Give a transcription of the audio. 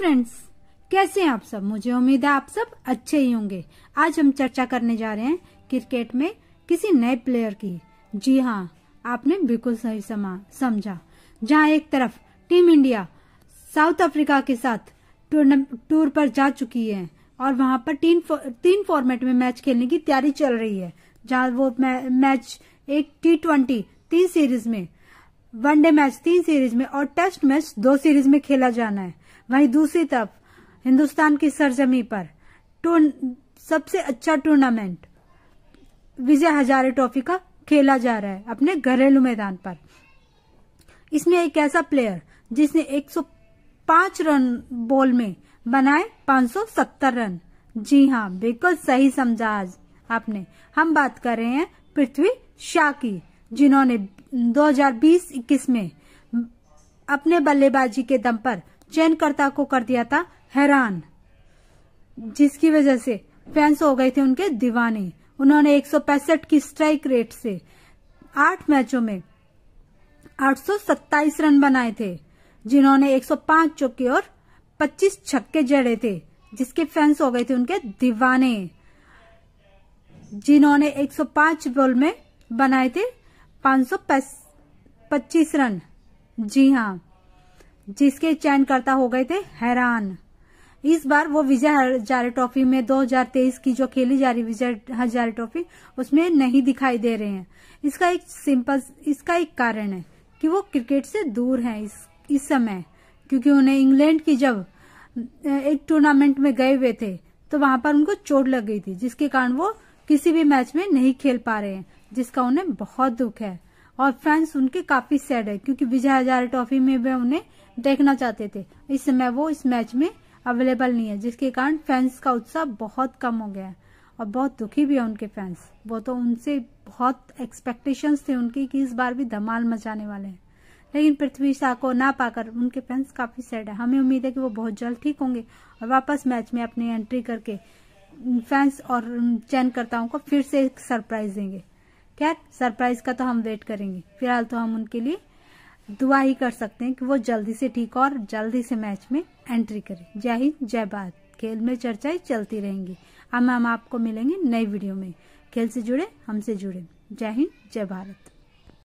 friends कैसे हैं आप सब मुझे उम्मीद है आप सब अच्छे ही होंगे आज हम चर्चा करने जा रहे हैं क्रिकेट में किसी नए प्लेयर की जी हाँ आपने बिल्कुल सही समा समझा जहाँ एक तरफ टीम इंडिया साउथ अफ्रीका के साथ टूर पर जा चुकी है और वहाँ पर तीन तीन फॉर्मेट में मैच खेलने की तैयारी चल रही है जहाँ वो मैच एक टी ट्वेंटी तीन सीरीज में वनडे मैच तीन सीरीज में और टेस्ट मैच दो सीरीज में खेला जाना है वहीं दूसरी तरफ हिंदुस्तान की सरजमी पर सबसे अच्छा टूर्नामेंट विजय हजारे ट्रॉफी का खेला जा रहा है अपने घरेलू मैदान पर इसमें एक ऐसा प्लेयर जिसने 105 रन बॉल में बनाए 570 रन जी हाँ बिल्कुल सही समझा आज आपने हम बात कर रहे हैं पृथ्वी शाह की जिन्होंने 2020-21 में अपने बल्लेबाजी के दम पर चयनकर्ता को कर दिया था हैरान जिसकी वजह से फैंस हो गए थे उनके दीवाने उन्होंने एक की स्ट्राइक रेट से आठ मैचों में 827 रन बनाए थे जिन्होंने 105 चौके और 25 छक्के जड़े थे जिसके फैंस हो गए थे उनके दीवाने जिन्होंने 105 बॉल में बनाए थे 525 रन जी हाँ जिसके चयनकर्ता हो गए थे हैरान इस बार वो विजय हजारे ट्रॉफी में 2023 की जो खेली जा रही विजय हजारे ट्रॉफी उसमें नहीं दिखाई दे रहे हैं इसका एक सिंपल इसका एक कारण है कि वो क्रिकेट से दूर हैं इस इस समय क्योंकि उन्हें इंग्लैंड की जब एक टूर्नामेंट में गए हुए थे तो वहां पर उनको चोट लग गई थी जिसके कारण वो किसी भी मैच में नहीं खेल पा रहे हैं जिसका उन्हें बहुत दुख है और फैंस उनके काफी सैड है क्योंकि विजय हजारे ट्रॉफी में वे उन्हें देखना चाहते थे इस समय वो इस मैच में अवेलेबल नहीं है जिसके कारण फैंस का उत्साह बहुत कम हो गया है और बहुत दुखी भी है उनके फैंस वो तो उनसे बहुत एक्सपेक्टेशंस थे उनकी कि इस बार भी धमाल मचाने वाले हैं लेकिन पृथ्वी शाह को ना पाकर उनके फैंस काफी सैड है हमें उम्मीद है कि वो बहुत जल्द ठीक होंगे और वापस मैच में अपनी एंट्री करके फैंस और चयनकर्ताओं को फिर से एक सरप्राइज देंगे खैर सरप्राइज का तो हम वेट करेंगे फिलहाल तो हम उनके लिए दुआ ही कर सकते हैं कि वो जल्दी से ठीक और जल्दी से मैच में एंट्री करें जय हिंद जय भारत खेल में चर्चाएं चलती रहेंगी अब हम आपको मिलेंगे नई वीडियो में खेल से जुड़े हमसे जुड़े जय हिंद जय भारत